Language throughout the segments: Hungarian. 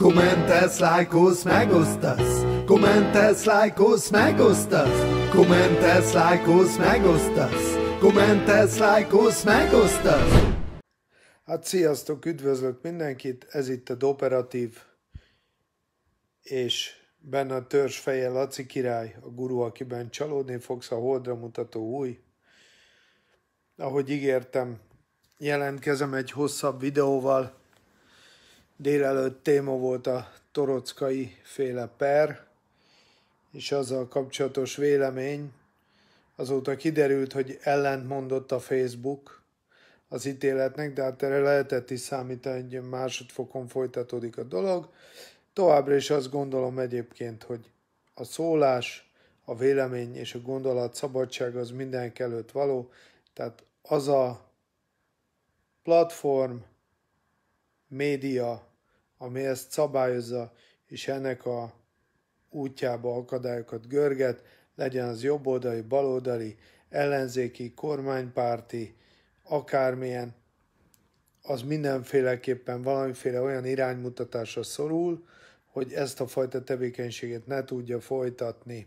Kommentelsz, lájkolsz, megosztasz Kommentelsz, lájkolsz, megosztasz Kommentelsz, lájkolsz, megosztasz Kommentelsz, lájkolsz, megosztasz Hát sziasztok, üdvözlök mindenkit, ez itt a Doperatív, és benne a törzs feje Laci király, a guru, akiben csalódni fogsz a holdra mutató új. Ahogy ígértem, jelentkezem egy hosszabb videóval, délelőtt téma volt a torockai féle per, és azzal kapcsolatos vélemény. Azóta kiderült, hogy mondott a Facebook az ítéletnek, de hát erre lehetett is számítani, hogy másodfokon folytatódik a dolog. Továbbra is azt gondolom egyébként, hogy a szólás, a vélemény és a gondolat szabadság az mindenk előtt való, tehát az a platform, média, ami ezt szabályozza, és ennek a útjába akadályokat görget, legyen az jobboldali, baloldali, ellenzéki, kormánypárti, akármilyen, az mindenféleképpen valamiféle olyan iránymutatásra szorul, hogy ezt a fajta tevékenységet ne tudja folytatni.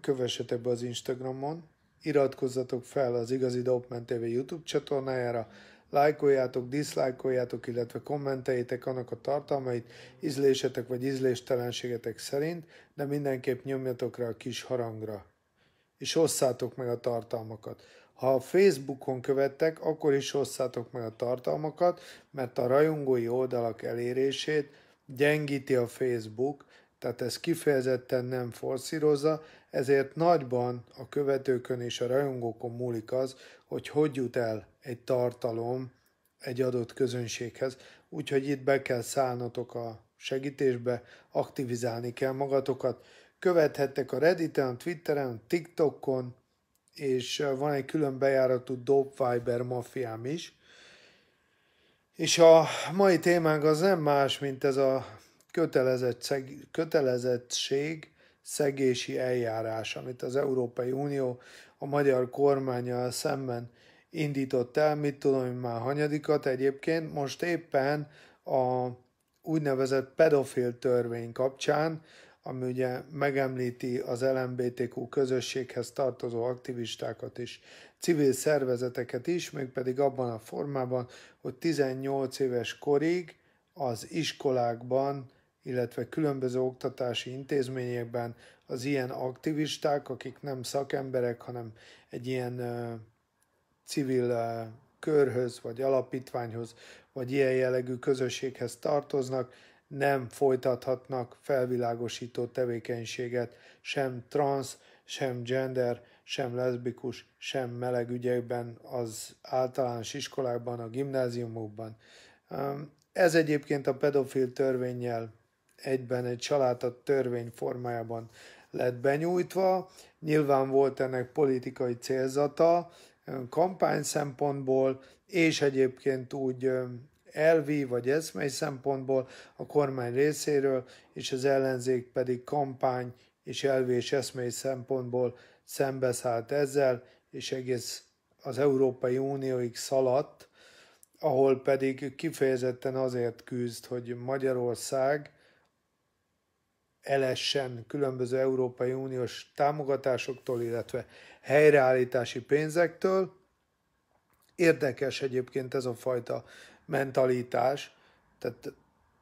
Kövessetek be az Instagramon, iratkozzatok fel az Igazi Dopment TV YouTube csatornájára, Lájkoljátok, diszlájkoljátok, illetve kommenteljétek annak a tartalmait ízlésetek vagy ízléstelenségetek szerint, de mindenképp nyomjatok rá a kis harangra. És osszátok meg a tartalmakat. Ha a Facebookon követtek, akkor is osszátok meg a tartalmakat, mert a rajongói oldalak elérését gyengíti a Facebook, tehát ez kifejezetten nem forszírozza, ezért nagyban a követőkön és a rajongókon múlik az, hogy hogy jut el egy tartalom egy adott közönséghez, úgyhogy itt be kell szállnotok a segítésbe, aktivizálni kell magatokat. Követhettek a Redditen, a Twitteren, a TikTokon, és eh, van egy külön bejáratú Dope Viber mafiám is. És a mai témánk az nem más, mint ez a kötelezett szeg, kötelezettség szegési eljárás, amit az Európai Unió a magyar kormányjal szemben indított el, mit tudom én már hanyadikat egyébként, most éppen a úgynevezett pedofil törvény kapcsán, ami ugye megemlíti az LMBTQ közösséghez tartozó aktivistákat is, civil szervezeteket is, mégpedig abban a formában, hogy 18 éves korig az iskolákban, illetve különböző oktatási intézményekben az ilyen aktivisták, akik nem szakemberek, hanem egy ilyen civil körhöz, vagy alapítványhoz, vagy ilyen jellegű közösséghez tartoznak, nem folytathatnak felvilágosító tevékenységet sem trans, sem gender, sem leszbikus, sem meleg ügyekben az általános iskolákban, a gimnáziumokban. Ez egyébként a pedofil törvényel egyben egy családat törvény formájában lett benyújtva. Nyilván volt ennek politikai célzata, kampány szempontból, és egyébként úgy elvi vagy eszmei szempontból a kormány részéről, és az ellenzék pedig kampány és elvi és eszmei szempontból szembeszállt ezzel, és egész az Európai Unióig szaladt, ahol pedig kifejezetten azért küzd, hogy Magyarország elessen különböző Európai Uniós támogatásoktól, illetve helyreállítási pénzektől. Érdekes egyébként ez a fajta mentalitás, tehát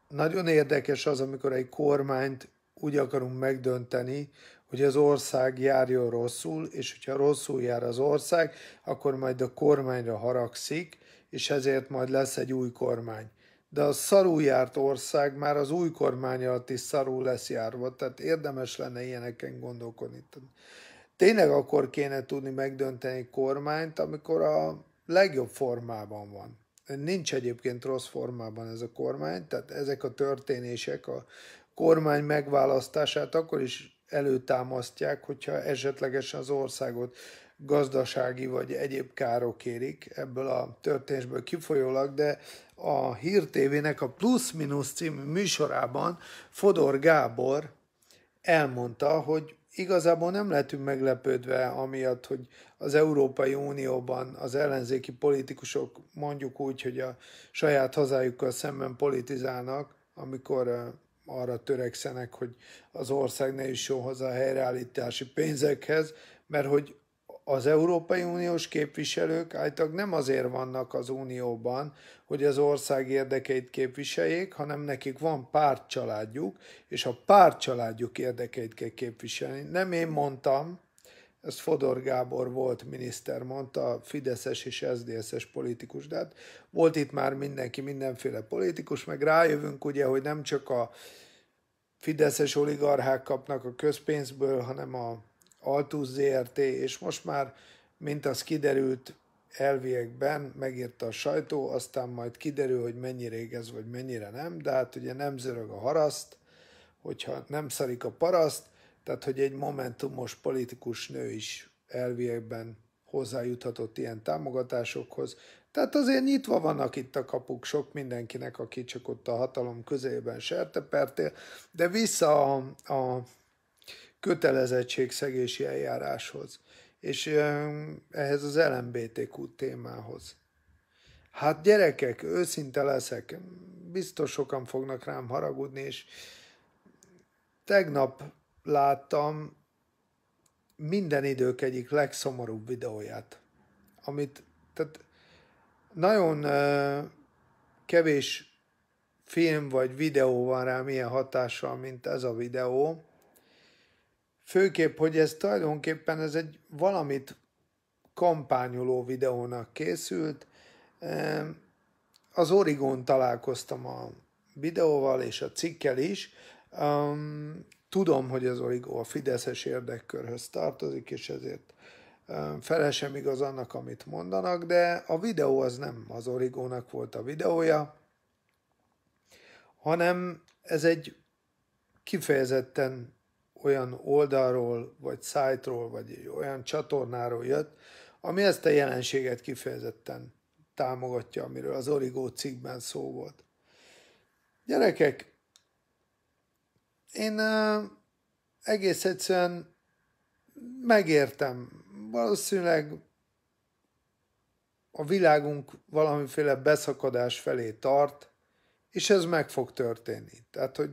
nagyon érdekes az, amikor egy kormányt úgy akarunk megdönteni, hogy az ország járjon rosszul, és hogyha rosszul jár az ország, akkor majd a kormányra haragszik, és ezért majd lesz egy új kormány de a szarú járt ország már az új kormány alatt is szarú lesz járva, tehát érdemes lenne ilyeneken gondolkodni. Tényleg akkor kéne tudni megdönteni kormányt, amikor a legjobb formában van. Nincs egyébként rossz formában ez a kormány, tehát ezek a történések a kormány megválasztását akkor is előtámasztják, hogyha esetlegesen az országot gazdasági vagy egyéb károk érik ebből a történésből kifolyólag, de a Hír TV-nek a Plusz Minusz című műsorában Fodor Gábor elmondta, hogy igazából nem lehetünk meglepődve amiatt, hogy az Európai Unióban az ellenzéki politikusok mondjuk úgy, hogy a saját hazájukkal szemben politizálnak, amikor arra törekszenek, hogy az ország ne jusson hozzá a helyreállítási pénzekhez, mert hogy az Európai Uniós képviselők által nem azért vannak az Unióban, hogy az ország érdekeit képviseljék, hanem nekik van pártcsaládjuk, és a pártcsaládjuk érdekeit kell képviselni. Nem én mondtam, ezt Fodor Gábor volt miniszter, mondta, Fideszes és SZDSZ-es politikus, de hát volt itt már mindenki, mindenféle politikus, meg rájövünk ugye, hogy nem csak a fideszes oligarchák kapnak a közpénzből, hanem a Altus ZRT, és most már, mint az kiderült elviekben, megírta a sajtó, aztán majd kiderül, hogy mennyire igaz, vagy mennyire nem, de hát ugye nem zörög a haraszt, hogyha nem szarik a paraszt, tehát hogy egy momentumos politikus nő is elviekben hozzájuthatott ilyen támogatásokhoz. Tehát azért nyitva vannak itt a kapuk sok mindenkinek, aki csak ott a hatalom közelében sertepertél, de vissza a, a kötelezettségszegési eljáráshoz, és ehhez az LMBTQ témához. Hát gyerekek, őszinte leszek, biztos sokan fognak rám haragudni, és tegnap láttam minden idők egyik legszomorúbb videóját, amit, tehát nagyon kevés film vagy videó van rám ilyen hatással, mint ez a videó, Főképp, hogy ez tulajdonképpen ez egy valamit kampányoló videónak készült. Az origón találkoztam a videóval és a cikkel is. Tudom, hogy az origó a Fideszes érdekkörhöz tartozik, és ezért fele sem igaz annak, amit mondanak, de a videó az nem az Origónak volt a videója, hanem ez egy kifejezetten olyan oldalról, vagy szájtról, vagy olyan csatornáról jött, ami ezt a jelenséget kifejezetten támogatja, amiről az Origó cikkben szó volt. Gyerekek, én egész egyszerűen megértem, valószínűleg a világunk valamiféle beszakadás felé tart, és ez meg fog történni. Tehát, hogy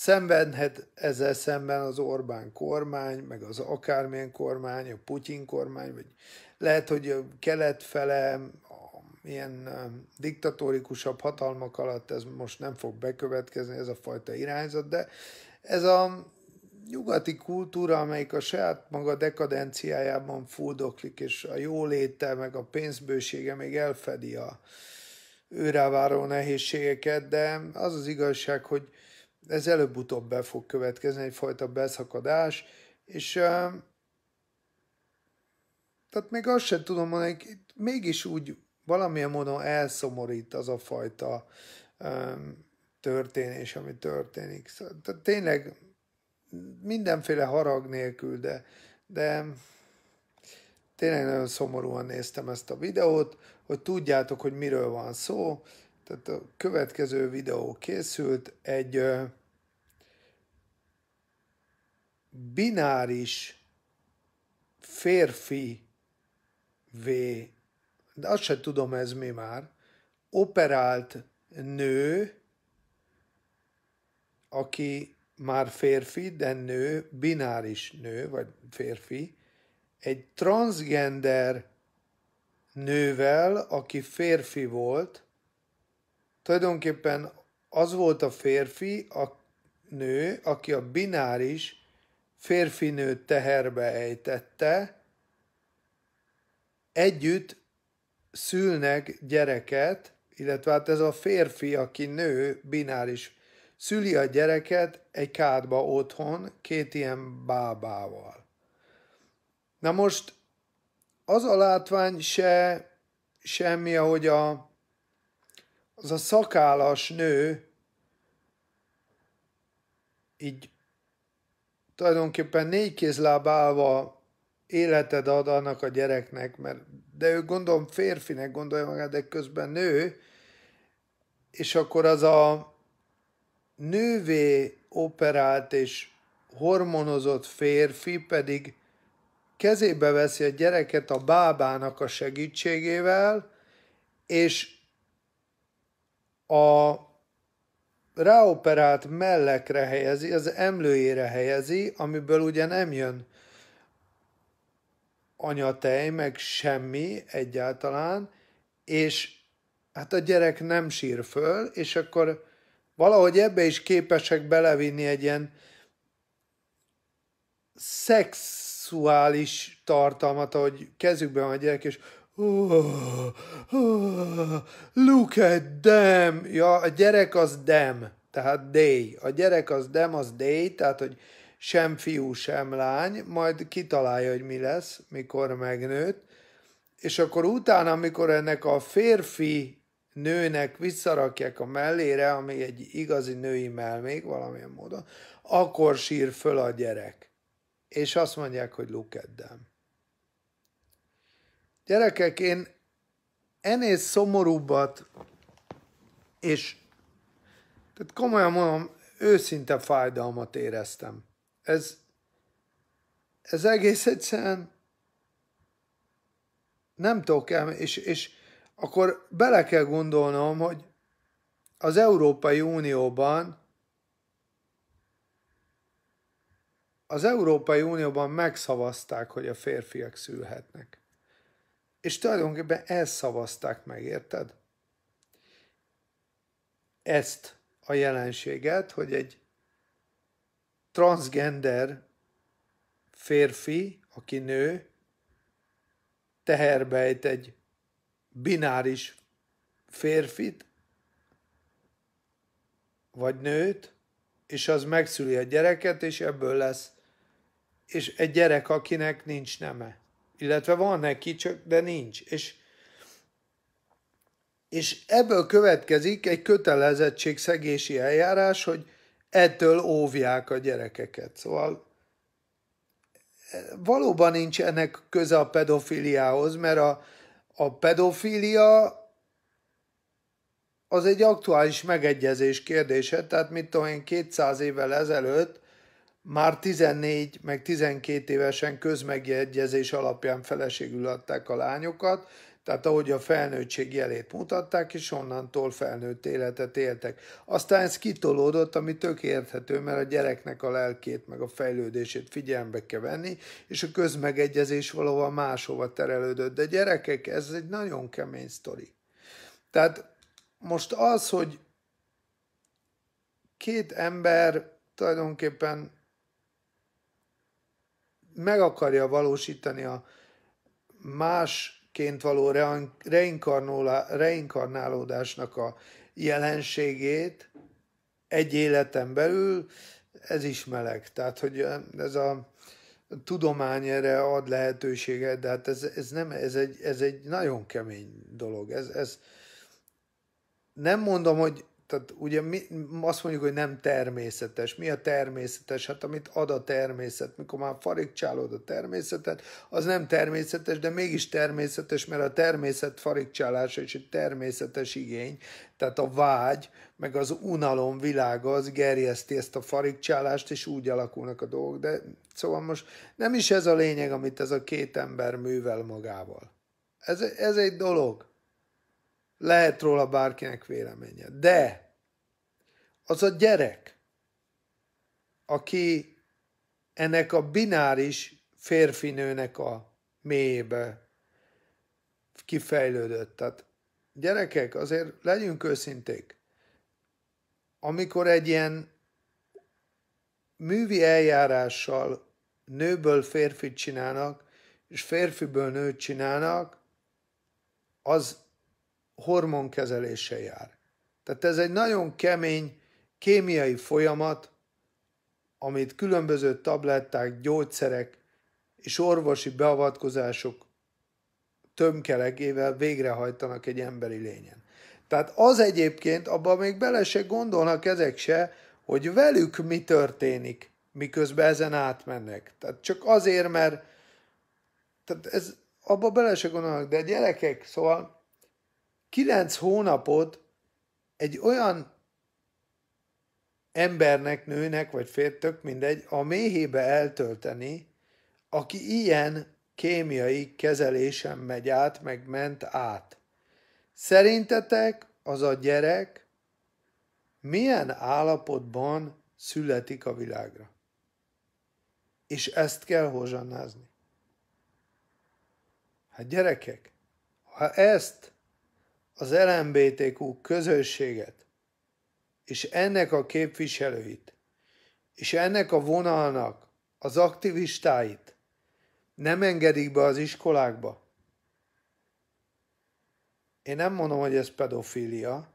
Szenvedhet ezzel szemben az Orbán kormány, meg az akármilyen kormány, a Putyin kormány, vagy lehet, hogy a kelet fele, ilyen diktatórikusabb hatalmak alatt ez most nem fog bekövetkezni, ez a fajta irányzat, de ez a nyugati kultúra, amelyik a saját maga dekadenciájában fúdoklik, és a jóléte meg a pénzbősége még elfedi a őráváró nehézségeket, de az az igazság, hogy ez előbb-utóbb be fog következni, egyfajta beszakadás, és tehát még azt sem tudom mondani, mégis úgy valamilyen módon elszomorít az a fajta történés, ami történik. Szóval, tehát tényleg mindenféle harag nélkül, de, de tényleg nagyon szomorúan néztem ezt a videót, hogy tudjátok, hogy miről van szó. Tehát a következő videó készült, egy bináris férfi v, de azt sem tudom ez mi már, operált nő, aki már férfi, de nő, bináris nő, vagy férfi, egy transgender nővel, aki férfi volt, tulajdonképpen az volt a férfi, a nő, aki a bináris férfinőt teherbe ejtette, együtt szülnek gyereket, illetve hát ez a férfi, aki nő, bináris, szüli a gyereket egy kádba otthon, két ilyen bábával. Na most az a látvány se semmi, ahogy a, az a szakálas nő így tulajdonképpen négy kézláb állva életed ad annak a gyereknek, mert de ő gondolom férfinek gondolja magát, de közben nő, és akkor az a nővé operált és hormonozott férfi pedig kezébe veszi a gyereket a bábának a segítségével, és a ráoperált mellekre helyezi, az emlőjére helyezi, amiből ugye nem jön anyatej, meg semmi egyáltalán, és hát a gyerek nem sír föl, és akkor valahogy ebbe is képesek belevinni egy ilyen szexuális tartalmat, ahogy kezükben van a gyerek, és look at them! Ja, a gyerek az dem, tehát day. A gyerek az dem, az day, tehát hogy sem fiú, sem lány, majd kitalálja, hogy mi lesz, mikor megnőtt, és akkor utána, amikor ennek a férfi nőnek visszarakják a mellére, ami egy igazi női még valamilyen módon, akkor sír föl a gyerek. És azt mondják, hogy look at them. Gyerekek, én ennél szomorúbbat, és tehát komolyan mondom, őszinte fájdalmat éreztem. Ez, ez egész egyszerűen nem tudok el, és, és akkor bele kell gondolnom, hogy az Európai Unióban az Európai Unióban megszavazták, hogy a férfiak szülhetnek. És tulajdonképpen ezt szavazták meg, érted? Ezt a jelenséget, hogy egy transgender férfi, aki nő, teherbejt egy bináris férfit, vagy nőt, és az megszüli a gyereket, és ebből lesz, és egy gyerek, akinek nincs neme illetve van neki, csak de nincs. És, és ebből következik egy szegési eljárás, hogy ettől óvják a gyerekeket. Szóval e, valóban nincs ennek köze a pedofiliához, mert a, a pedofilia az egy aktuális megegyezés kérdése, tehát mit tudom én, 200 évvel ezelőtt már 14 meg 12 évesen közmegjegyezés alapján feleségül adták a lányokat, tehát ahogy a felnőttség jelét mutatták, és onnantól felnőtt életet éltek. Aztán ez kitolódott, ami tök érthető, mert a gyereknek a lelkét meg a fejlődését figyelembe kell venni, és a közmegegyezés valahol máshova terelődött. De gyerekek, ez egy nagyon kemény sztori. Tehát most az, hogy két ember tulajdonképpen meg akarja valósítani a másként való reinkarnálódásnak a jelenségét egy életen belül, ez is meleg. Tehát, hogy ez a tudomány erre ad lehetőséget, de hát ez, ez nem, ez egy, ez egy nagyon kemény dolog. Ez, ez nem mondom, hogy tehát ugye mi, azt mondjuk, hogy nem természetes. Mi a természetes? Hát amit ad a természet. Mikor már farigcsálod a természetet, az nem természetes, de mégis természetes, mert a természet farigcsálása is egy természetes igény. Tehát a vágy, meg az unalom világa az gerjeszti ezt a farigcsálást, és úgy alakulnak a dolgok. De szóval most nem is ez a lényeg, amit ez a két ember művel magával. Ez, ez egy dolog. Lehet róla bárkinek véleménye. De az a gyerek, aki ennek a bináris férfinőnek a mélyébe kifejlődött. Tehát gyerekek, azért legyünk őszinték. Amikor egy ilyen művi eljárással nőből férfit csinálnak, és férfiből nőt csinálnak, az hormonkezelése jár. Tehát ez egy nagyon kemény kémiai folyamat, amit különböző tabletták, gyógyszerek és orvosi beavatkozások tömkelegével végrehajtanak egy emberi lényen. Tehát az egyébként, abban még bele se gondolnak ezek se, hogy velük mi történik, miközben ezen átmennek. Tehát csak azért, mert tehát ez, abba bele se gondolnak, de gyerekek, szóval kilenc hónapot egy olyan embernek, nőnek, vagy fértök, mindegy, a méhébe eltölteni, aki ilyen kémiai kezelésen megy át, meg ment át. Szerintetek az a gyerek milyen állapotban születik a világra? És ezt kell hozsannázni. Hát gyerekek, ha ezt az LMBTQ közösséget, és ennek a képviselőit, és ennek a vonalnak az aktivistáit nem engedik be az iskolákba. Én nem mondom, hogy ez pedofília,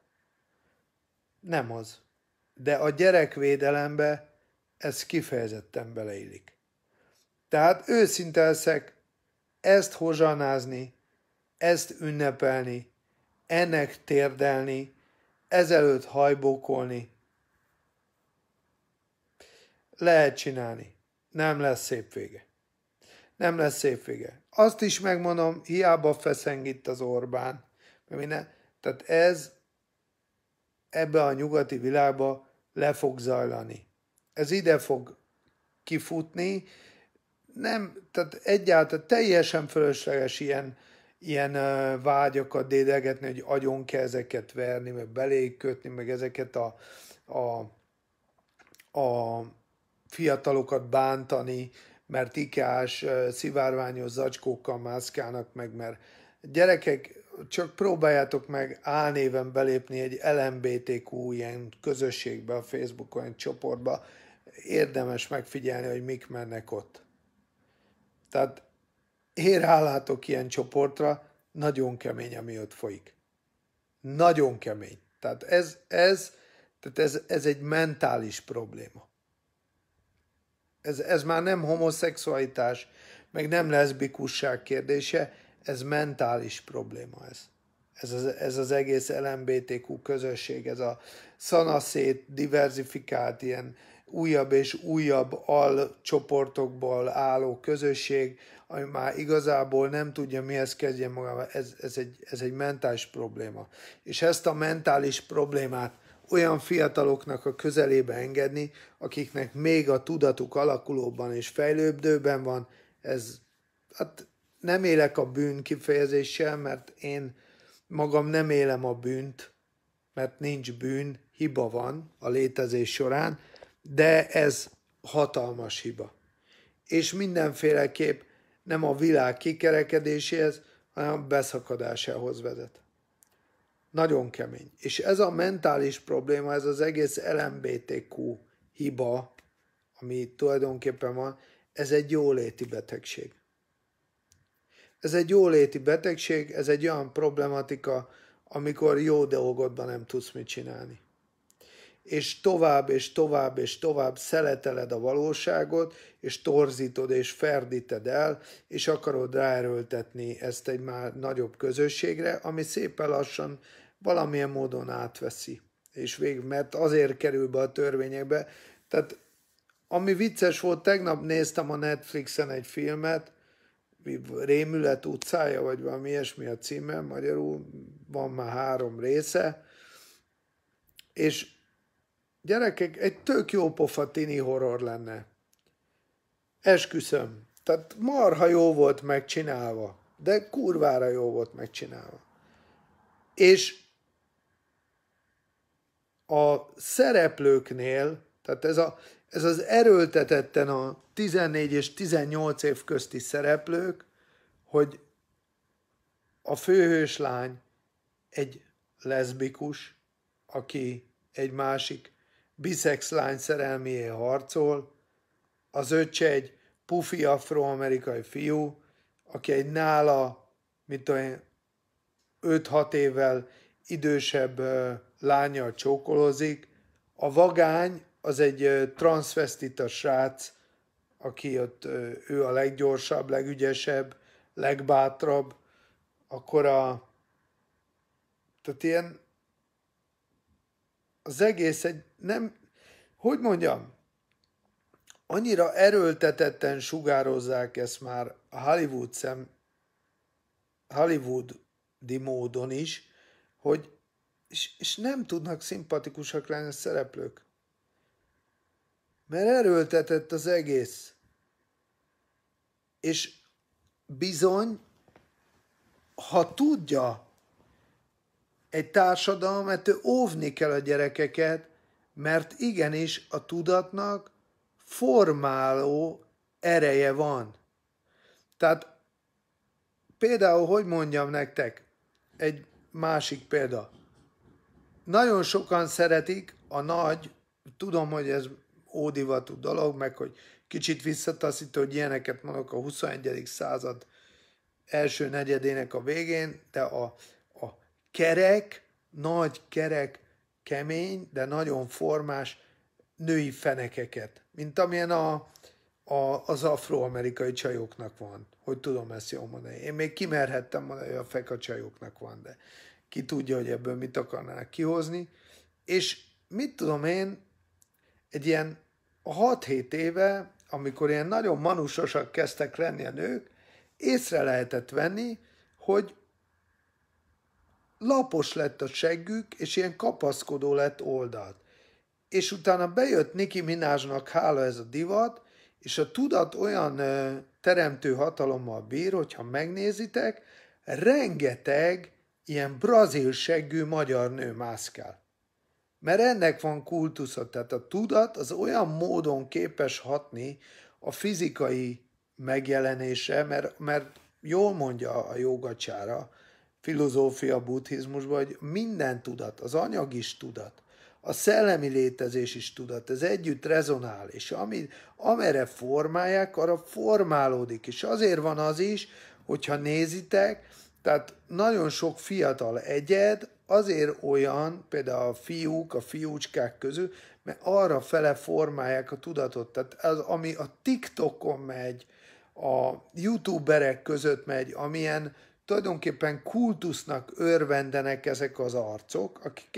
nem az. De a gyerekvédelembe ez kifejezetten beleillik. Tehát őszinte leszek, ezt hozsanázni, ezt ünnepelni, ennek térdelni, ezelőtt hajbókolni. Lehet csinálni. Nem lesz szép vége. Nem lesz szép vége. Azt is megmondom, hiába feszeng itt az Orbán. Minden, tehát ez ebbe a nyugati világba le fog zajlani. Ez ide fog kifutni. Nem, tehát egyáltalán teljesen fölösleges ilyen ilyen vágyakat dédelgetni, hogy agyon kell ezeket verni, meg belé kötni, meg ezeket a, a, a fiatalokat bántani, mert ikás, szivárványos zacskókkal mászkálnak meg, mert gyerekek, csak próbáljátok meg álnéven belépni egy LMBTQ ilyen közösségbe, a Facebookon, egy csoportba, érdemes megfigyelni, hogy mik mennek ott. Tehát én rálátok ilyen csoportra, nagyon kemény, ami ott folyik. Nagyon kemény. Tehát ez, ez, tehát ez, ez egy mentális probléma. Ez, ez már nem homoszexualitás, meg nem leszbikusság kérdése, ez mentális probléma ez. Ez az, ez az egész LMBTQ közösség, ez a szanaszét diversifikált ilyen újabb és újabb alcsoportokból álló közösség, ami már igazából nem tudja mihez kezdjen magával, ez, ez, egy, ez egy mentális probléma. És ezt a mentális problémát olyan fiataloknak a közelébe engedni, akiknek még a tudatuk alakulóban és fejlődőben van, ez hát nem élek a bűn kifejezéssel, mert én magam nem élem a bűnt, mert nincs bűn, hiba van a létezés során, de ez hatalmas hiba. És mindenféleképp nem a világ kikerekedéséhez, hanem a beszakadásához vezet. Nagyon kemény. És ez a mentális probléma, ez az egész LMBTQ hiba, ami tulajdonképpen van, ez egy jóléti betegség. Ez egy jóléti betegség, ez egy olyan problematika, amikor jó dolgodban nem tudsz mit csinálni és tovább, és tovább, és tovább szeleteled a valóságot, és torzítod, és ferdíted el, és akarod ráerőltetni ezt egy már nagyobb közösségre, ami szépen lassan valamilyen módon átveszi. És vég, mert azért kerül be a törvényekbe. Tehát ami vicces volt, tegnap néztem a Netflixen egy filmet, Rémület utcája, vagy valami ilyesmi a címe, magyarul van már három része, és Gyerekek, egy tök jó pofa tini horror lenne. Esküszöm. Tehát marha jó volt megcsinálva, de kurvára jó volt megcsinálva. És a szereplőknél, tehát ez, a, ez az erőltetetten a 14 és 18 év közti szereplők, hogy a főhős lány egy leszbikus, aki egy másik biszex lány szerelméért harcol, az öccse egy pufi afroamerikai fiú, aki egy nála, mint olyan 5-6 évvel idősebb lánya csókolozik, a vagány az egy transvestita srác, aki ott ő a leggyorsabb, legügyesebb, legbátrabb, akkor a tehát ilyen az egész egy nem, hogy mondjam, annyira erőltetetten sugározzák ezt már a Hollywood szem, Hollywoodi módon is, hogy és, és nem tudnak szimpatikusak lenni a szereplők. Mert erőltetett az egész. És bizony, ha tudja egy társadalom, ettől óvni kell a gyerekeket, mert igenis a tudatnak formáló ereje van. Tehát például, hogy mondjam nektek, egy másik példa. Nagyon sokan szeretik a nagy, tudom, hogy ez ódivatú dolog, meg hogy kicsit visszataszító, hogy ilyeneket mondok a 21. század első negyedének a végén, de a kerek, nagy, kerek, kemény, de nagyon formás női fenekeket, mint amilyen a, a, az afroamerikai csajoknak van, hogy tudom ezt jól mondani. Én még kimerhettem mondani, hogy a feka csajoknak van, de ki tudja, hogy ebből mit akarnák kihozni. És mit tudom én, egy ilyen 6-7 éve, amikor ilyen nagyon manusosak kezdtek lenni a nők, észre lehetett venni, hogy lapos lett a seggük, és ilyen kapaszkodó lett oldalt. És utána bejött Niki Minázsnak hála ez a divat, és a tudat olyan ö, teremtő hatalommal bír, hogyha megnézitek, rengeteg ilyen brazil seggű magyar nő mászkál. Mert ennek van kultusza, tehát a tudat az olyan módon képes hatni a fizikai megjelenése, mert, mert jól mondja a jogacsára, filozófia, buddhizmus, vagy minden tudat, az anyag is tudat, a szellemi létezés is tudat, ez együtt rezonál, és ami, amire formálják, arra formálódik, és azért van az is, hogyha nézitek, tehát nagyon sok fiatal egyed azért olyan, például a fiúk, a fiúcskák közül, mert arra fele formálják a tudatot. Tehát az, ami a TikTokon megy, a youtuberek között megy, amilyen tulajdonképpen kultusznak örvendenek ezek az arcok, akik,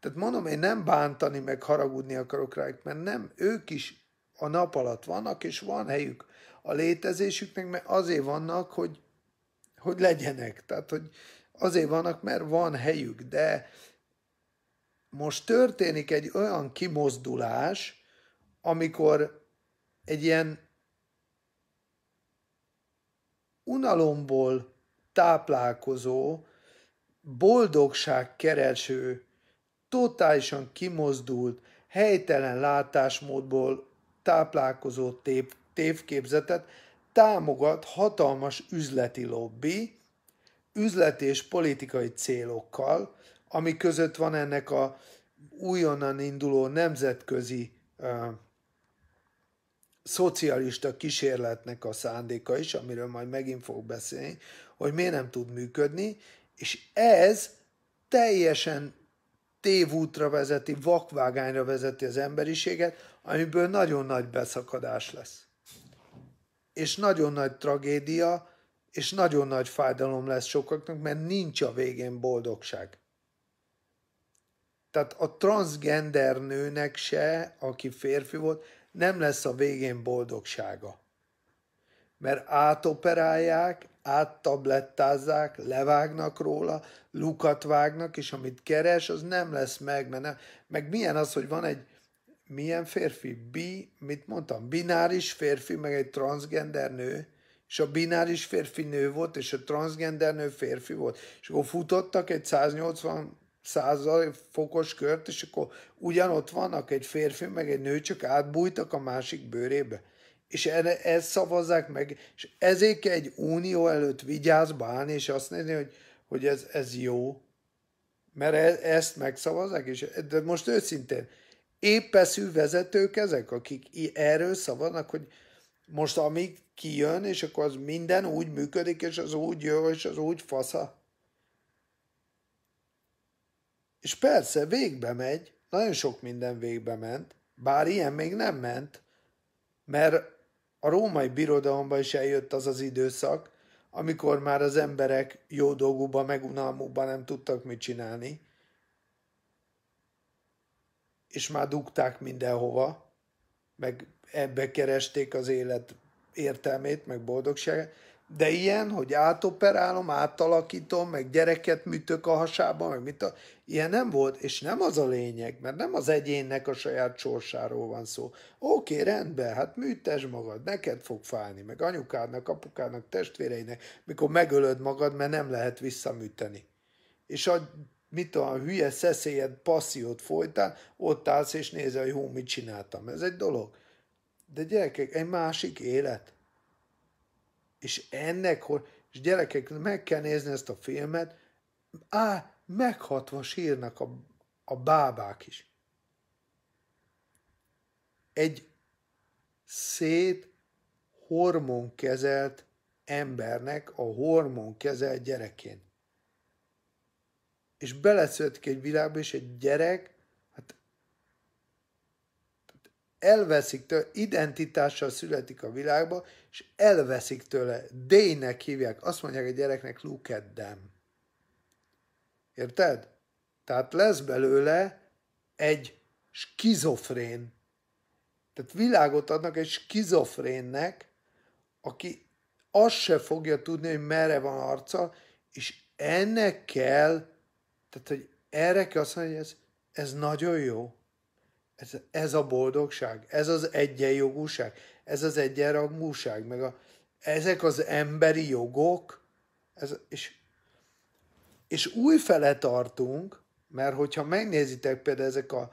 tehát mondom, én nem bántani, meg haragudni akarok rájuk, mert nem, ők is a nap alatt vannak, és van helyük a létezésüknek, mert azért vannak, hogy, hogy legyenek. Tehát, hogy azért vannak, mert van helyük, de most történik egy olyan kimozdulás, amikor egy ilyen unalomból táplálkozó, boldogság kereső, totálisan kimozdult, helytelen látásmódból táplálkozó tév, tévképzetet támogat hatalmas üzleti lobby, üzleti és politikai célokkal, ami között van ennek a újonnan induló nemzetközi uh, szocialista kísérletnek a szándéka is, amiről majd megint fog beszélni, hogy miért nem tud működni, és ez teljesen tévútra vezeti, vakvágányra vezeti az emberiséget, amiből nagyon nagy beszakadás lesz. És nagyon nagy tragédia, és nagyon nagy fájdalom lesz sokaknak, mert nincs a végén boldogság. Tehát a transgender nőnek se, aki férfi volt, nem lesz a végén boldogsága. Mert átoperálják, áttablettázzák, levágnak róla, lukat vágnak, és amit keres, az nem lesz meg, mert nem. Meg milyen az, hogy van egy milyen férfi? Bi, mit mondtam? Bináris férfi, meg egy transgender nő, és a bináris férfi nő volt, és a transgender nő férfi volt. És akkor futottak egy 180 százal fokos kört, és akkor ugyanott vannak egy férfi, meg egy nő, csak átbújtak a másik bőrébe és erre ezt szavazzák meg, és ezért kell egy unió előtt vigyázba állni, és azt nézni, hogy, hogy ez, ez jó, mert e, ezt megszavazzák, és, de most őszintén, eszű vezetők ezek, akik erről szavaznak, hogy most amíg kijön, és akkor az minden úgy működik, és az úgy jó, és az úgy fasza. És persze, végbe megy, nagyon sok minden végbe ment, bár ilyen még nem ment, mert a római birodalomban is eljött az az időszak, amikor már az emberek jó dolgúban, meg nem tudtak mit csinálni, és már dugták mindenhova, meg ebbe keresték az élet értelmét, meg boldogságát, de ilyen, hogy átoperálom, átalakítom, meg gyereket műtök a hasába, meg mit a... Ilyen nem volt, és nem az a lényeg, mert nem az egyénnek a saját sorsáról van szó. Oké, rendben, hát műtesd magad, neked fog fájni, meg anyukádnak, apukádnak, testvéreinek, mikor megölöd magad, mert nem lehet visszaműteni. És a mit a hülye szeszélyed passziót folytán, ott állsz és nézel, hogy hú, mit csináltam. Ez egy dolog. De gyerekek, egy másik élet. És ennek, és gyerekek, meg kell nézni ezt a filmet, á, meghatva sírnak a, a bábák is. Egy szét hormonkezelt embernek a hormonkezelt gyerekén. És beleszöltik egy világba, és egy gyerek elveszik tőle, identitással születik a világba, és elveszik tőle. D-nek hívják, azt mondják a gyereknek, look at them. Érted? Tehát lesz belőle egy skizofrén. Tehát világot adnak egy skizofrénnek, aki azt se fogja tudni, hogy merre van arca, és ennek kell, tehát hogy erre kell azt mondani, hogy ez, ez nagyon jó. Ez, ez a boldogság, ez az egyenjogúság, ez az egyenrangúság, meg a, ezek az emberi jogok, ez, és, és fele tartunk, mert hogyha megnézitek például ezek a,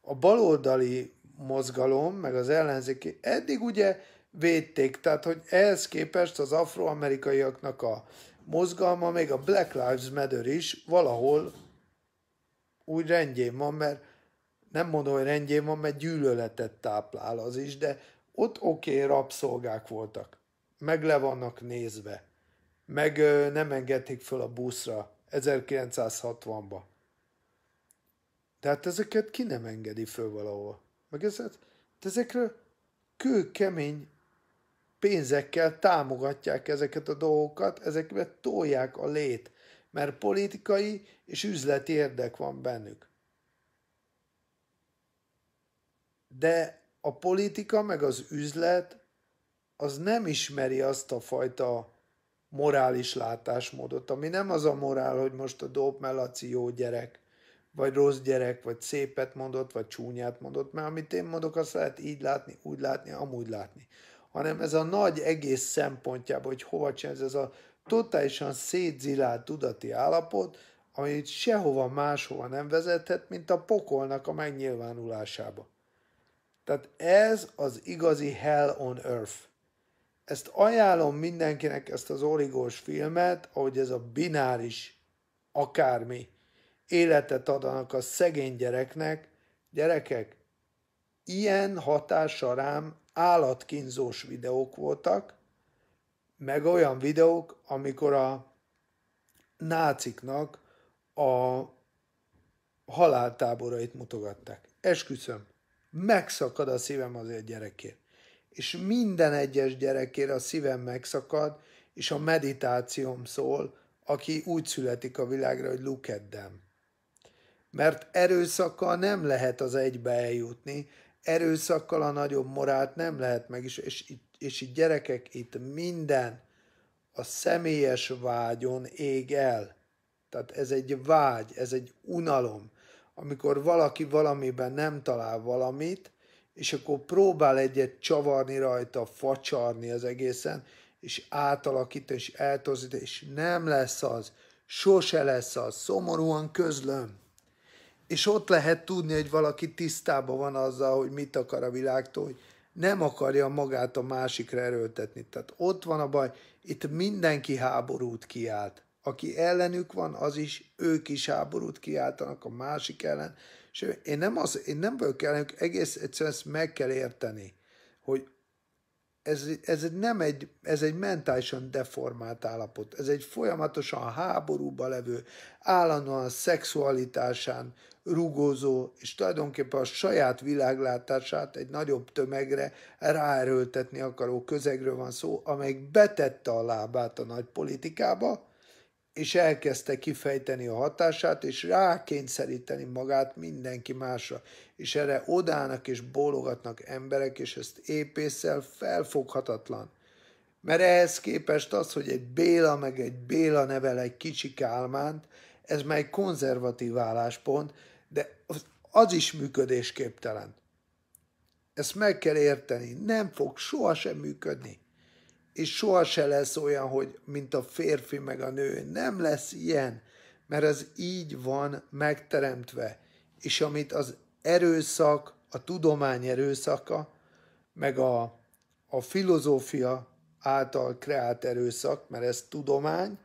a baloldali mozgalom, meg az ellenzéki, eddig ugye védték, tehát hogy ehhez képest az afroamerikaiaknak a mozgalma, még a Black Lives Matter is valahol úgy rendjén van, mert nem mondom, hogy rendjén van, mert gyűlöletet táplál az is, de ott oké, okay, rabszolgák voltak, meg le vannak nézve, meg ö, nem engedték föl a buszra 1960-ba. Tehát ezeket ki nem engedi föl valahol. Meg ezeket, ezekről kőkemény pénzekkel támogatják ezeket a dolgokat, ezekbe tolják a lét, mert politikai és üzleti érdek van bennük. de a politika meg az üzlet az nem ismeri azt a fajta morális látásmódot, ami nem az a morál, hogy most a Dóp Melaci jó gyerek, vagy rossz gyerek, vagy szépet mondott, vagy csúnyát mondott, mert amit én mondok, azt lehet így látni, úgy látni, amúgy látni. Hanem ez a nagy egész szempontjában, hogy hova csinálsz, ez a totálisan szétzilált tudati állapot, amit sehova máshova nem vezethet, mint a pokolnak a megnyilvánulásába. Tehát ez az igazi Hell on Earth. Ezt ajánlom mindenkinek, ezt az origós filmet, ahogy ez a bináris akármi életet adanak a szegény gyereknek. Gyerekek, ilyen hatása rám állatkínzós videók voltak, meg olyan videók, amikor a náciknak a haláltáborait mutogatták. Esküszöm, megszakad a szívem azért gyerekért. És minden egyes gyerekért a szívem megszakad, és a meditációm szól, aki úgy születik a világra, hogy look at them. Mert erőszakkal nem lehet az egybe eljutni, erőszakkal a nagyobb morált nem lehet meg, és, és, és itt gyerekek, itt minden a személyes vágyon ég el. Tehát ez egy vágy, ez egy unalom, amikor valaki valamiben nem talál valamit, és akkor próbál egyet csavarni rajta, facsarni az egészen, és átalakítani, és eltorzítani, és nem lesz az, sose lesz az, szomorúan közlöm. És ott lehet tudni, hogy valaki tisztában van azzal, hogy mit akar a világtól, hogy nem akarja magát a másikra erőltetni. Tehát ott van a baj, itt mindenki háborút kiált aki ellenük van, az is, ők is háborút kiáltanak a másik ellen, és én nem, az, én nem vagyok ellenük, egész egyszerűen ezt meg kell érteni, hogy ez, ez nem egy, ez egy mentálisan deformált állapot, ez egy folyamatosan háborúba levő, állandóan szexualitásán rugózó, és tulajdonképpen a saját világlátását egy nagyobb tömegre ráerőltetni akaró közegről van szó, amelyik betette a lábát a nagy politikába, és elkezdte kifejteni a hatását, és rákényszeríteni magát mindenki másra, és erre odának és bólogatnak emberek, és ezt épészel felfoghatatlan. Mert ehhez képest az, hogy egy Béla meg egy Béla nevel egy kicsi kálmánt, ez már egy konzervatív álláspont, de az is működésképtelen. Ezt meg kell érteni, nem fog sohasem működni és soha se lesz olyan, hogy mint a férfi meg a nő. Nem lesz ilyen, mert ez így van megteremtve. És amit az erőszak, a tudomány erőszaka, meg a, a filozófia által kreált erőszak, mert ez tudomány,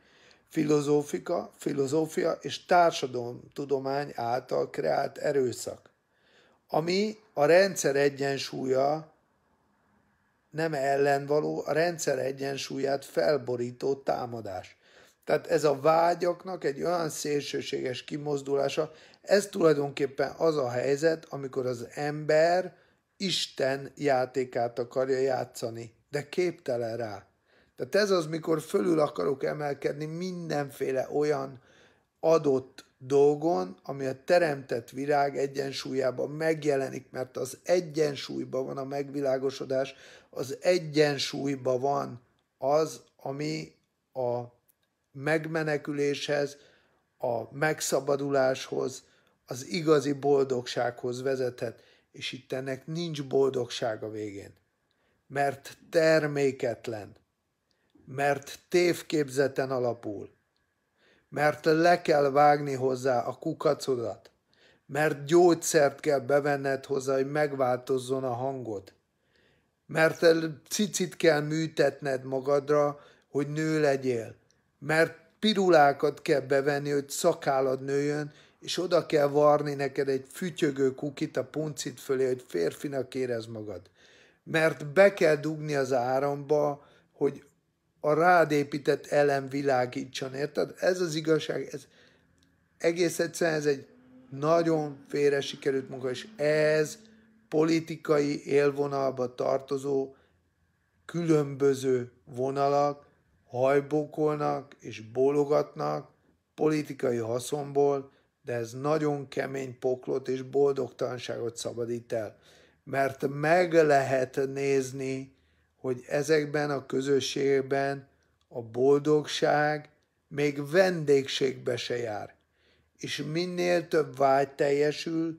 filozófika, filozófia és társadalom tudomány által kreált erőszak, ami a rendszer egyensúlya nem ellenvaló, a rendszer egyensúlyát felborító támadás. Tehát ez a vágyaknak egy olyan szélsőséges kimozdulása, ez tulajdonképpen az a helyzet, amikor az ember Isten játékát akarja játszani, de képtelen rá. Tehát ez az, mikor fölül akarok emelkedni mindenféle olyan adott dolgon, ami a teremtett virág egyensúlyában megjelenik, mert az egyensúlyban van a megvilágosodás, az egyensúlyban van az, ami a megmeneküléshez, a megszabaduláshoz, az igazi boldogsághoz vezethet, és itt ennek nincs boldogság a végén, mert terméketlen, mert tévképzeten alapul, mert le kell vágni hozzá a kukacodat, mert gyógyszert kell bevenned hozzá, hogy megváltozzon a hangod, mert cicit kell műtetned magadra, hogy nő legyél, mert pirulákat kell bevenni, hogy szakálad nőjön, és oda kell varni neked egy fütyögő kukit a puncit fölé, hogy férfinak érez magad. Mert be kell dugni az áramba, hogy a rád épített elem világítson, érted? Ez az igazság, ez egész egyszerűen ez egy nagyon félre sikerült munka, és ez politikai élvonalba tartozó különböző vonalak hajbókolnak és bólogatnak politikai haszonból, de ez nagyon kemény poklot és boldogtalanságot szabadít el. Mert meg lehet nézni hogy ezekben a közösségben a boldogság még vendégségbe se jár, és minél több vágy teljesül,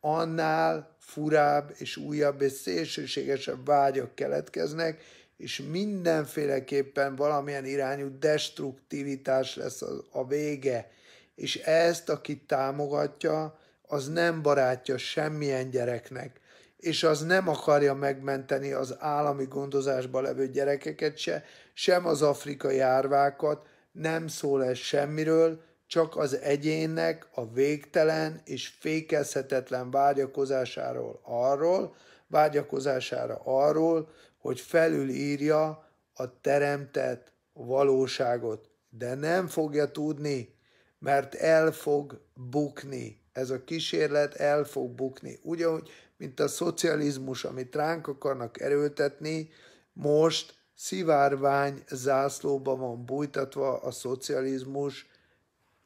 annál furább és újabb és szélsőségesebb vágyak keletkeznek, és mindenféleképpen valamilyen irányú destruktivitás lesz a vége. És ezt, aki támogatja, az nem barátja semmilyen gyereknek, és az nem akarja megmenteni az állami gondozásba levő gyerekeket se, sem az afrikai árvákat, nem szól ez semmiről, csak az egyének a végtelen és fékezhetetlen vágyakozásáról arról, vágyakozására arról, hogy felülírja a teremtett valóságot, de nem fogja tudni, mert el fog bukni. Ez a kísérlet el fog bukni. Ugyanúgy, mint a szocializmus, amit ránk akarnak erőltetni, most szivárvány zászlóba van bújtatva a szocializmus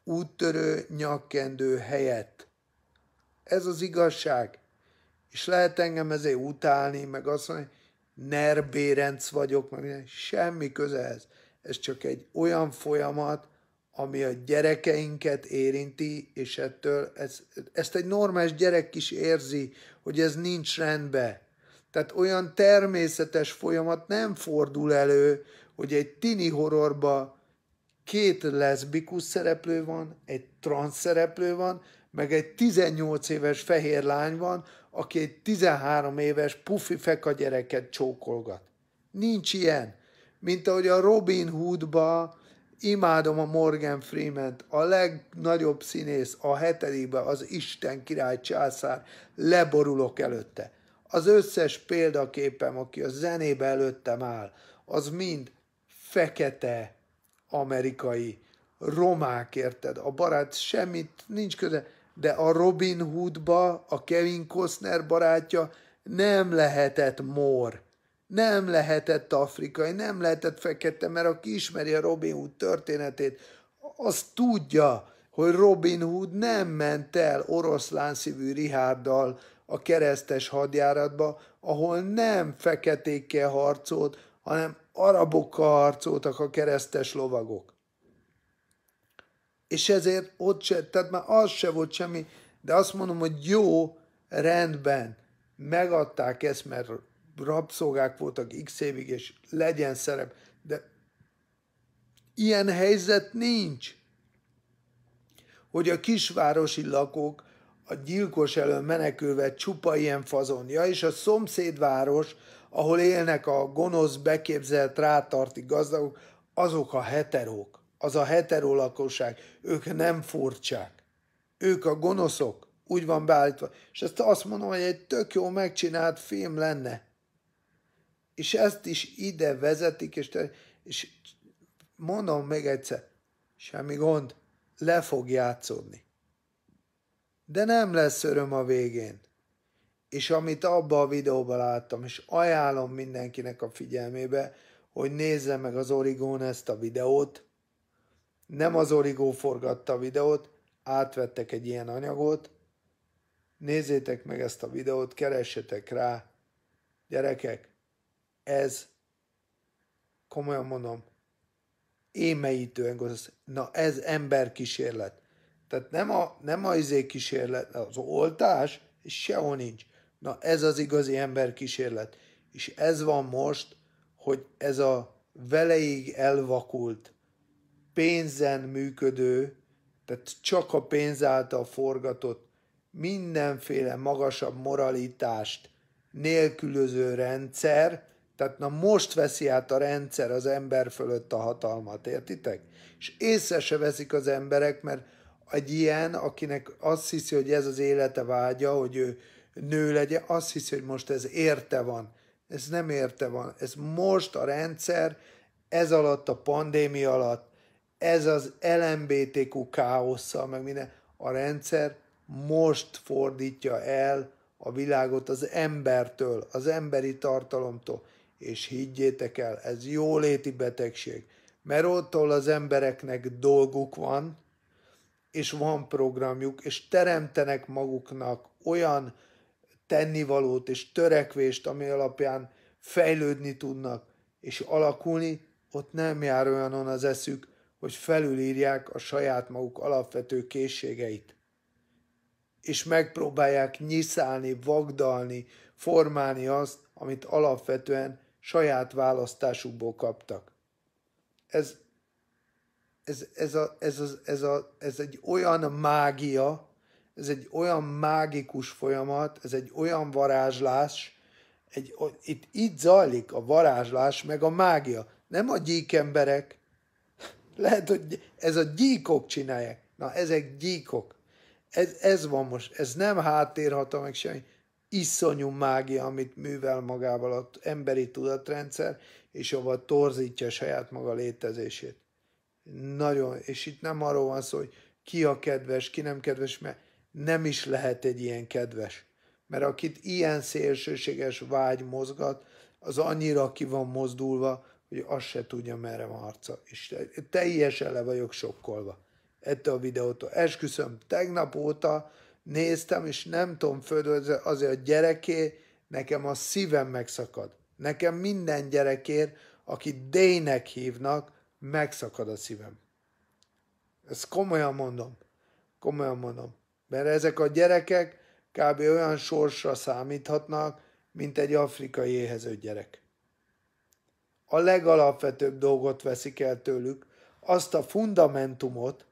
úttörő nyakkendő helyett. Ez az igazság. És lehet engem ezért utálni, meg azt mondani, nerbérenc vagyok, meg semmi köze ez. Ez csak egy olyan folyamat, ami a gyerekeinket érinti, és ettől ez, ezt egy normális gyerek is érzi, hogy ez nincs rendben. Tehát olyan természetes folyamat nem fordul elő, hogy egy tini horrorba két leszbikus szereplő van, egy trans szereplő van, meg egy 18 éves fehér lány van, aki egy 13 éves pufi feka gyereket csókolgat. Nincs ilyen. Mint ahogy a Robin Hoodba imádom a Morgan Freeman-t, a legnagyobb színész, a hetedikben az Isten király császár, leborulok előtte. Az összes példaképem, aki a zenébe előttem áll, az mind fekete amerikai romák, érted? A barát semmit nincs köze, de a Robin Hoodba, a Kevin Costner barátja nem lehetett mor nem lehetett afrikai, nem lehetett fekete, mert aki ismeri a Robin Hood történetét, az tudja, hogy Robin Hood nem ment el oroszlán szívű Rihárdal a keresztes hadjáratba, ahol nem feketékkel harcolt, hanem arabokkal harcoltak a keresztes lovagok. És ezért ott se, tehát már az se volt semmi, de azt mondom, hogy jó, rendben, megadták ezt, mert rabszolgák voltak x évig, és legyen szerep. De ilyen helyzet nincs, hogy a kisvárosi lakók a gyilkos elől menekülve csupa ilyen fazonja, és a szomszédváros, ahol élnek a gonosz, beképzelt, rátarti gazdagok, azok a heterók, az a heteró lakosság, ők nem furcsák. Ők a gonoszok, úgy van beállítva. És ezt azt mondom, hogy egy tök jó megcsinált film lenne. És ezt is ide vezetik, és, te, és mondom még egyszer, semmi gond, le fog játszódni. De nem lesz öröm a végén. És amit abba a videóban láttam, és ajánlom mindenkinek a figyelmébe, hogy nézze meg az Origón ezt a videót. Nem az Origó forgatta a videót, átvettek egy ilyen anyagot. Nézzétek meg ezt a videót, keressetek rá. Gyerekek, ez, komolyan mondom, émeítően gonosz. Na ez emberkísérlet. Tehát nem a, nem a izé kísérlet, az oltás sehol nincs. Na ez az igazi emberkísérlet. És ez van most, hogy ez a veleig elvakult, pénzen működő, tehát csak a pénz által forgatott mindenféle magasabb moralitást nélkülöző rendszer, tehát na most veszi át a rendszer az ember fölött a hatalmat, értitek? És észre se veszik az emberek, mert egy ilyen, akinek azt hiszi, hogy ez az élete vágya, hogy ő nő legyen, azt hiszi, hogy most ez érte van. Ez nem érte van. Ez most a rendszer, ez alatt a pandémia alatt, ez az LMBTQ káosszal, meg minden, a rendszer most fordítja el a világot az embertől, az emberi tartalomtól és higgyétek el, ez jóléti betegség, mert ottól az embereknek dolguk van, és van programjuk, és teremtenek maguknak olyan tennivalót és törekvést, ami alapján fejlődni tudnak és alakulni, ott nem jár olyanon az eszük, hogy felülírják a saját maguk alapvető készségeit. És megpróbálják nyiszálni, vagdalni, formálni azt, amit alapvetően saját választásukból kaptak. Ez, ez, ez, a, ez, a, ez, a, ez egy olyan mágia, ez egy olyan mágikus folyamat, ez egy olyan varázslás, egy, itt, itt zajlik a varázslás, meg a mágia. Nem a gyík emberek. Lehet, hogy ez a gyíkok csinálják. Na, ezek gyíkok. Ez, ez van most, ez nem háttérhatom meg semmi iszonyú mágia, amit művel magával az emberi tudatrendszer, és ahova torzítja saját maga létezését. Nagyon, és itt nem arról van szó, hogy ki a kedves, ki nem kedves, mert nem is lehet egy ilyen kedves. Mert akit ilyen szélsőséges vágy mozgat, az annyira ki van mozdulva, hogy azt se tudja, merre van arca. És teljesen le vagyok sokkolva ettől a videótól. Esküszöm, tegnap óta néztem, és nem tudom földolgozni, azért a gyereké, nekem a szívem megszakad. Nekem minden gyerekért, aki D-nek hívnak, megszakad a szívem. Ezt komolyan mondom. Komolyan mondom. Mert ezek a gyerekek kb. olyan sorsra számíthatnak, mint egy afrikai éhező gyerek. A legalapvetőbb dolgot veszik el tőlük, azt a fundamentumot,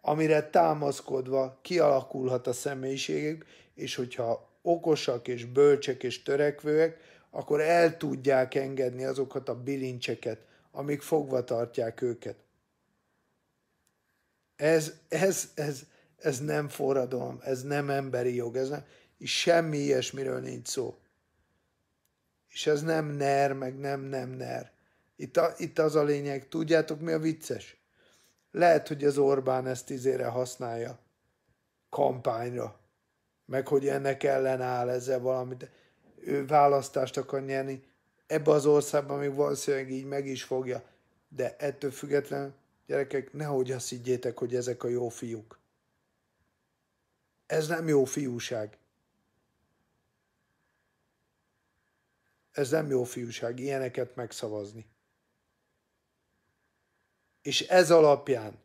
amire támaszkodva kialakulhat a személyiségük, és hogyha okosak és bölcsek és törekvőek, akkor el tudják engedni azokat a bilincseket, amik fogva tartják őket. Ez, ez, ez, ez nem forradalom, ez nem emberi jog, ez nem, és semmi ilyesmiről nincs szó. És ez nem ner, meg nem nem ner. Itt, a, itt az a lényeg, tudjátok mi a vicces? Lehet, hogy az Orbán ezt izére használja kampányra, meg hogy ennek ellenáll ezzel valamit, ő választást akar nyerni, ebbe az országban még valószínűleg így meg is fogja, de ettől független, gyerekek, nehogy azt higgyétek, hogy ezek a jó fiúk. Ez nem jó fiúság. Ez nem jó fiúság, ilyeneket megszavazni és ez alapján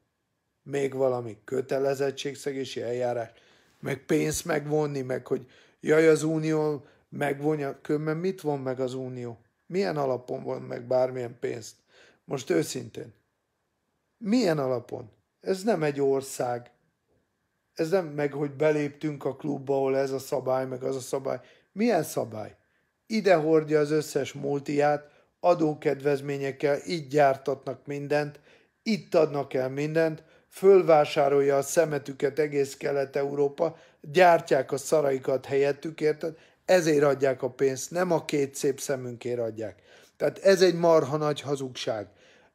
még valami kötelezettségszegési eljárás, meg pénzt megvonni, meg hogy jaj, az unió megvonja, különben mit von meg az unió? Milyen alapon von meg bármilyen pénzt? Most őszintén. Milyen alapon? Ez nem egy ország. Ez nem meg, hogy beléptünk a klubba, ahol ez a szabály, meg az a szabály. Milyen szabály? Ide hordja az összes multiát, adókedvezményekkel, így gyártatnak mindent, itt adnak el mindent, fölvásárolja a szemetüket egész Kelet-Európa, gyártják a szaraikat helyettük, érted? Ezért adják a pénzt, nem a két szép szemünkért adják. Tehát ez egy marha nagy hazugság.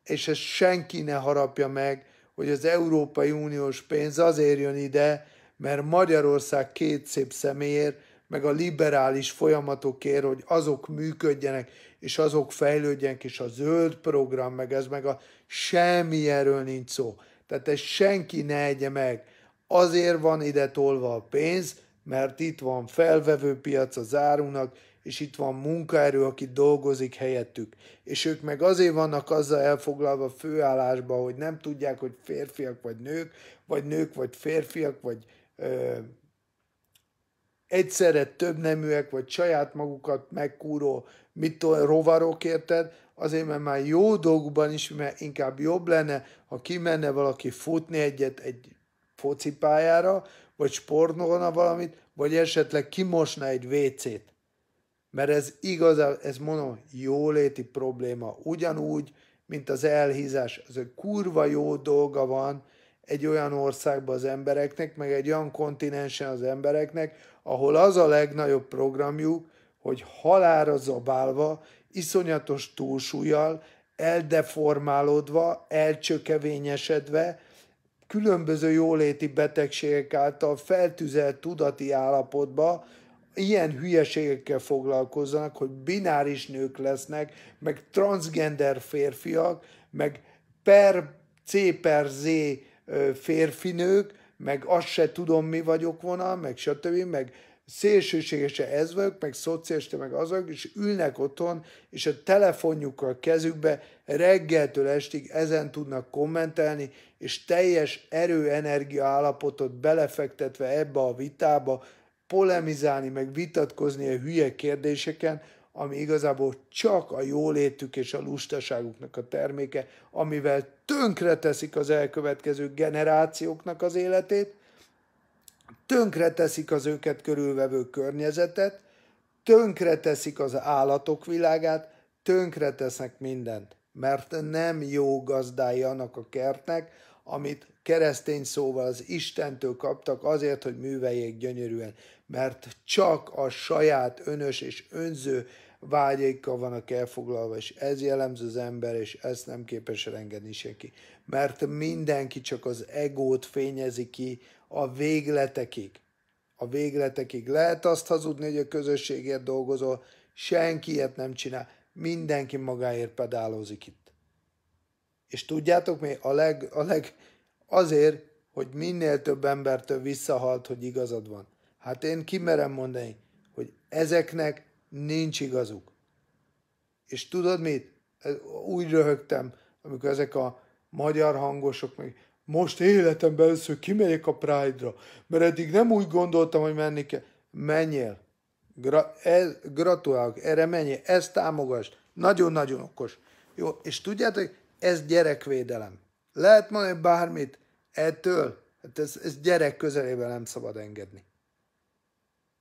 És ezt senki ne harapja meg, hogy az Európai Uniós pénz azért jön ide, mert Magyarország két szép személyért, meg a liberális folyamatokért, hogy azok működjenek, és azok fejlődjenek, és a zöld program, meg ez, meg a Semmi erről nincs szó. Tehát ezt senki ne egye meg. Azért van ide tolva a pénz, mert itt van felvevő piac az árunak, és itt van munkaerő, aki dolgozik helyettük. És ők meg azért vannak azzal elfoglalva főállásba, hogy nem tudják, hogy férfiak vagy nők, vagy nők vagy férfiak, vagy ö, egyszerre több neműek, vagy saját magukat megkúró mit tudom, rovarok, érted? azért, mert már jó dolgokban is, mert inkább jobb lenne, ha kimenne valaki futni egyet egy focipályára, vagy sportolna valamit, vagy esetleg kimosna egy WC-t. Mert ez igazán, ez mondom, jóléti probléma. Ugyanúgy, mint az elhízás. Az egy kurva jó dolga van egy olyan országban az embereknek, meg egy olyan kontinensen az embereknek, ahol az a legnagyobb programjuk, hogy halára zabálva iszonyatos túlsúlyjal, eldeformálódva, elcsökevényesedve, különböző jóléti betegségek által feltüzelt tudati állapotba, ilyen hülyeségekkel foglalkozzanak, hogy bináris nők lesznek, meg transgender férfiak, meg per C per Z férfinők, meg azt se tudom mi vagyok vonal, meg stb., meg szélsőségesen ez vagyok, meg szociálista, meg azok, és ülnek otthon, és a telefonjukkal kezükbe reggeltől estig ezen tudnak kommentelni, és teljes erő-energia állapotot belefektetve ebbe a vitába, polemizálni, meg vitatkozni a hülye kérdéseken, ami igazából csak a jólétük és a lustaságuknak a terméke, amivel tönkreteszik az elkövetkező generációknak az életét, tönkre teszik az őket körülvevő környezetet, tönkre teszik az állatok világát, tönkre tesznek mindent, mert nem jó gazdája annak a kertnek, amit keresztény szóval az Istentől kaptak azért, hogy műveljék gyönyörűen, mert csak a saját önös és önző vágyaikkal vannak elfoglalva, és ez jellemző az ember, és ezt nem képes elengedni senki. Mert mindenki csak az egót fényezi ki a végletekig. A végletekig. Lehet azt hazudni, hogy a közösségért dolgozol, senki ilyet nem csinál. Mindenki magáért pedálozik itt. És tudjátok mi? A leg, a leg azért, hogy minél több embertől visszahalt, hogy igazad van. Hát én kimerem mondani, hogy ezeknek nincs igazuk. És tudod mit? Úgy röhögtem, amikor ezek a magyar hangosok meg most életemben először kimegyek a Pride-ra, mert eddig nem úgy gondoltam, hogy menni kell. Menjél. Gra- ez, gratulálok, erre menjél, ezt támogass. Nagyon-nagyon okos. Jó, és tudjátok, ez gyerekvédelem. Lehet mondani bármit ettől, hát ez, ez gyerek közelében nem szabad engedni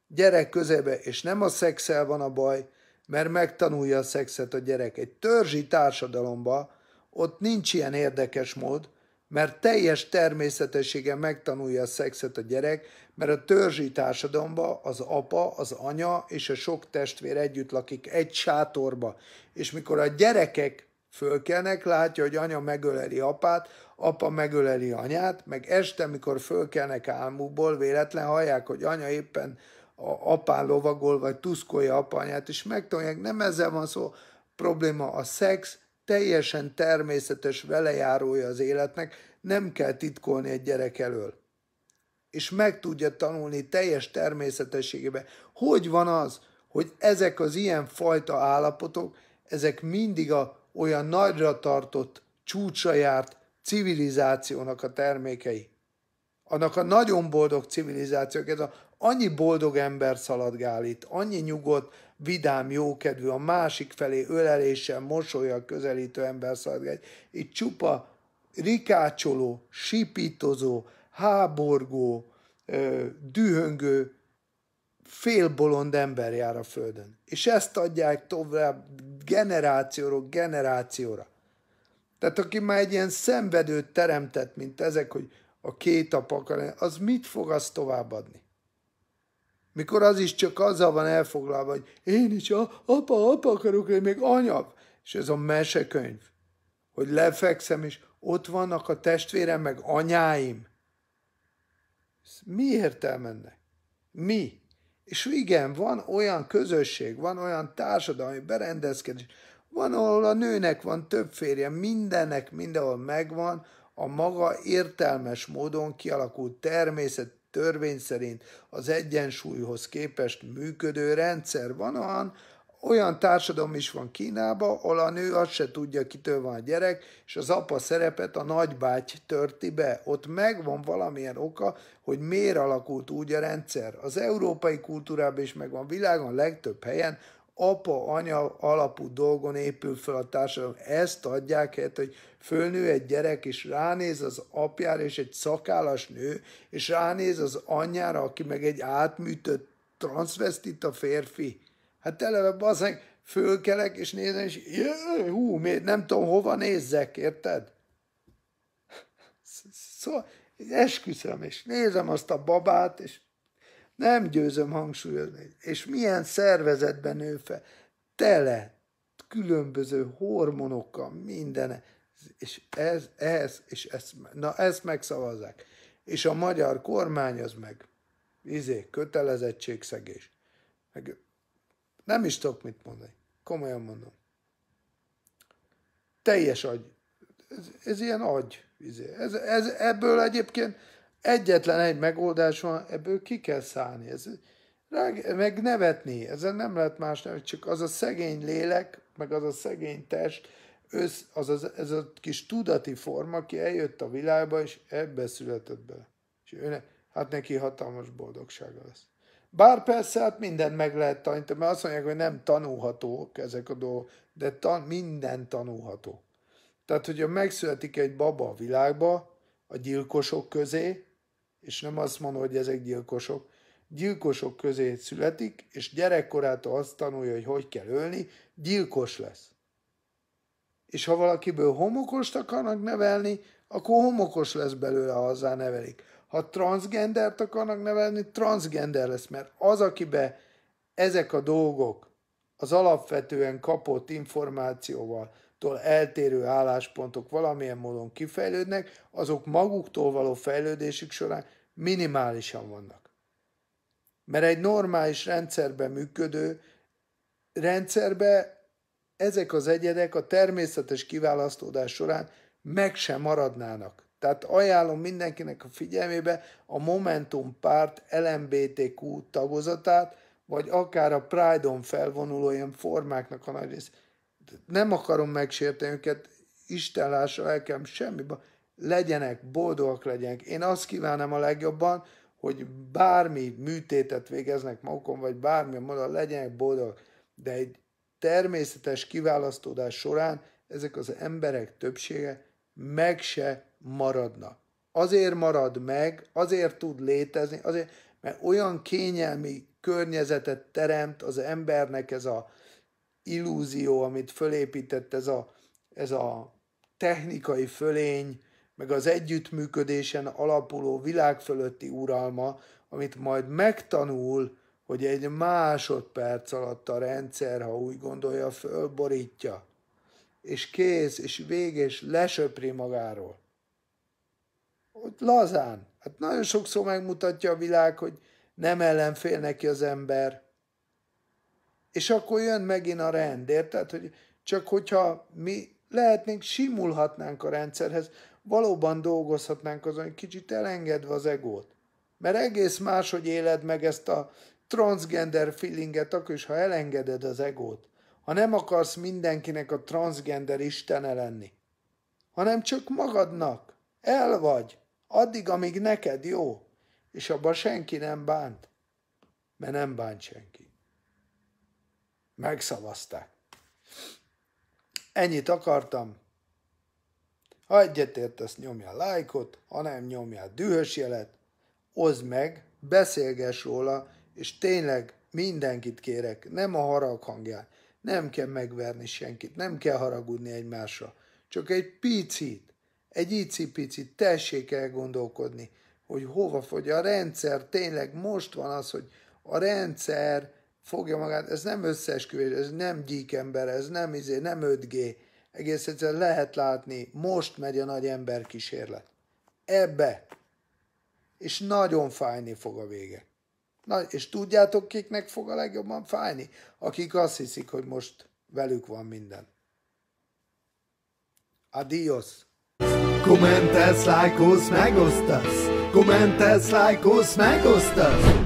gyerek közébe, és nem a szexel van a baj, mert megtanulja a szexet a gyerek. Egy törzsi társadalomba ott nincs ilyen érdekes mód, mert teljes természetessége megtanulja a szexet a gyerek, mert a törzsi társadalomba az apa, az anya és a sok testvér együtt lakik egy sátorba. És mikor a gyerekek fölkelnek, látja, hogy anya megöleli apát, apa megöleli anyát, meg este, mikor fölkelnek álmukból, véletlen hallják, hogy anya éppen a apán lovagol, vagy tuszkolja apanyát, és megtanulják, nem ezzel van szó, probléma a szex, teljesen természetes velejárója az életnek, nem kell titkolni egy gyerek elől. És meg tudja tanulni teljes természetességében. Hogy van az, hogy ezek az ilyen fajta állapotok, ezek mindig a olyan nagyra tartott, csúcsa járt civilizációnak a termékei. Annak a nagyon boldog civilizációk, ez a annyi boldog ember szaladgál itt, annyi nyugodt, vidám, jókedvű, a másik felé öleléssel, mosolya közelítő ember szaladgál. Itt csupa rikácsoló, sipítozó, háborgó, dühöngő, félbolond ember jár a Földön. És ezt adják tovább generációról generációra. Tehát aki már egy ilyen szenvedőt teremtett, mint ezek, hogy a két apak, az mit fog azt továbbadni? mikor az is csak azzal van elfoglalva, hogy én is a, apa, apa akarok én még anya. És ez a mesekönyv, hogy lefekszem, és ott vannak a testvérem, meg anyáim. Ez mi értelmennek? Mi? És igen, van olyan közösség, van olyan társadalmi berendezkedés, van, ahol a nőnek van több férje, mindennek mindenhol megvan a maga értelmes módon kialakult természet, törvény szerint az egyensúlyhoz képest működő rendszer. Van olyan, olyan társadalom is van Kínában, ahol a nő azt se tudja, kitől van a gyerek, és az apa szerepet a nagybáty törti be. Ott megvan valamilyen oka, hogy miért alakult úgy a rendszer. Az európai kultúrában is megvan, világon legtöbb helyen, apa-anya alapú dolgon épül fel a társadalom. Ezt adják helyet, hogy fölnő egy gyerek, és ránéz az apjára, és egy szakállas nő, és ránéz az anyjára, aki meg egy átműtött a férfi. Hát eleve bazánk, fölkelek, és nézem, és hú, miért nem tudom, hova nézzek, érted? Szóval esküszöm, és nézem azt a babát, és nem győzöm hangsúlyozni. És milyen szervezetben nő fel? Tele különböző hormonokkal, minden. És ez, ez, és ez, na ezt megszavazzák. És a magyar kormány az meg, izé, kötelezettségszegés. Meg, nem is tudok mit mondani. Komolyan mondom. Teljes agy. Ez, ez ilyen agy. Izé. Ez, ez, ebből egyébként egyetlen egy megoldás van, ebből ki kell szállni. Ez, meg nevetni, ezen nem lehet más nevet, csak az a szegény lélek, meg az a szegény test, össz, az, az, ez a kis tudati forma, aki eljött a világba, és ebbe született bele. És ő ne hát neki hatalmas boldogsága lesz. Bár persze, hát mindent meg lehet tanítani, mert azt mondják, hogy nem tanulhatók ezek a dolgok, de tan, minden tanulható. Tehát, hogyha megszületik egy baba a világba, a gyilkosok közé, és nem azt mondom, hogy ezek gyilkosok, gyilkosok közé születik, és gyerekkorától azt tanulja, hogy hogy kell ölni, gyilkos lesz. És ha valakiből homokost akarnak nevelni, akkor homokos lesz belőle, ha azzá nevelik. Ha transgendert akarnak nevelni, transgender lesz, mert az, akibe ezek a dolgok az alapvetően kapott információval, tól eltérő álláspontok valamilyen módon kifejlődnek, azok maguktól való fejlődésük során minimálisan vannak. Mert egy normális rendszerben működő rendszerben ezek az egyedek a természetes kiválasztódás során meg sem maradnának. Tehát ajánlom mindenkinek a figyelmébe a Momentum párt LMBTQ tagozatát, vagy akár a Pride-on felvonuló ilyen formáknak a nagy rész. Nem akarom megsérteni őket, Isten lássa semmi baj legyenek, boldogak legyenek. Én azt kívánom a legjobban, hogy bármi műtétet végeznek magukon, vagy bármilyen módon legyenek boldogak. De egy természetes kiválasztódás során ezek az emberek többsége meg se maradna. Azért marad meg, azért tud létezni, azért, mert olyan kényelmi környezetet teremt az embernek ez a illúzió, amit fölépített ez a, ez a technikai fölény, meg az együttműködésen alapuló világ fölötti uralma, amit majd megtanul, hogy egy másodperc alatt a rendszer, ha úgy gondolja, fölborítja, és kész, és véges, lesöpri magáról. Ott lazán. Hát nagyon sokszor megmutatja a világ, hogy nem ellenfél neki az ember. És akkor jön megint a rend, érted? Hogy csak hogyha mi lehetnénk, simulhatnánk a rendszerhez, valóban dolgozhatnánk azon, hogy kicsit elengedve az egót. Mert egész máshogy éled meg ezt a transgender feelinget, akkor is, ha elengeded az egót. Ha nem akarsz mindenkinek a transgender istene lenni, hanem csak magadnak. El vagy, addig, amíg neked jó. És abban senki nem bánt, mert nem bánt senki. Megszavazták. Ennyit akartam. Ha egyetértesz, nyomjál lájkot, ha nem, nyomjál dühös jelet, oszd meg, beszélges róla, és tényleg mindenkit kérek, nem a harag hangján, nem kell megverni senkit, nem kell haragudni egymásra, csak egy picit, egy icipicit tessék elgondolkodni, hogy hova fogy a rendszer, tényleg most van az, hogy a rendszer fogja magát, ez nem összeesküvés, ez nem gyíkember, ez nem izé, nem 5G, egész egyszerűen lehet látni, most megy a nagy emberkísérlet. Ebbe. És nagyon fájni fog a vége. Na, és tudjátok, kiknek fog a legjobban fájni? Akik azt hiszik, hogy most velük van minden. Adios! Kommentelsz, lájkolsz, megosztasz! Kommentelsz, lájkolsz, megosztasz!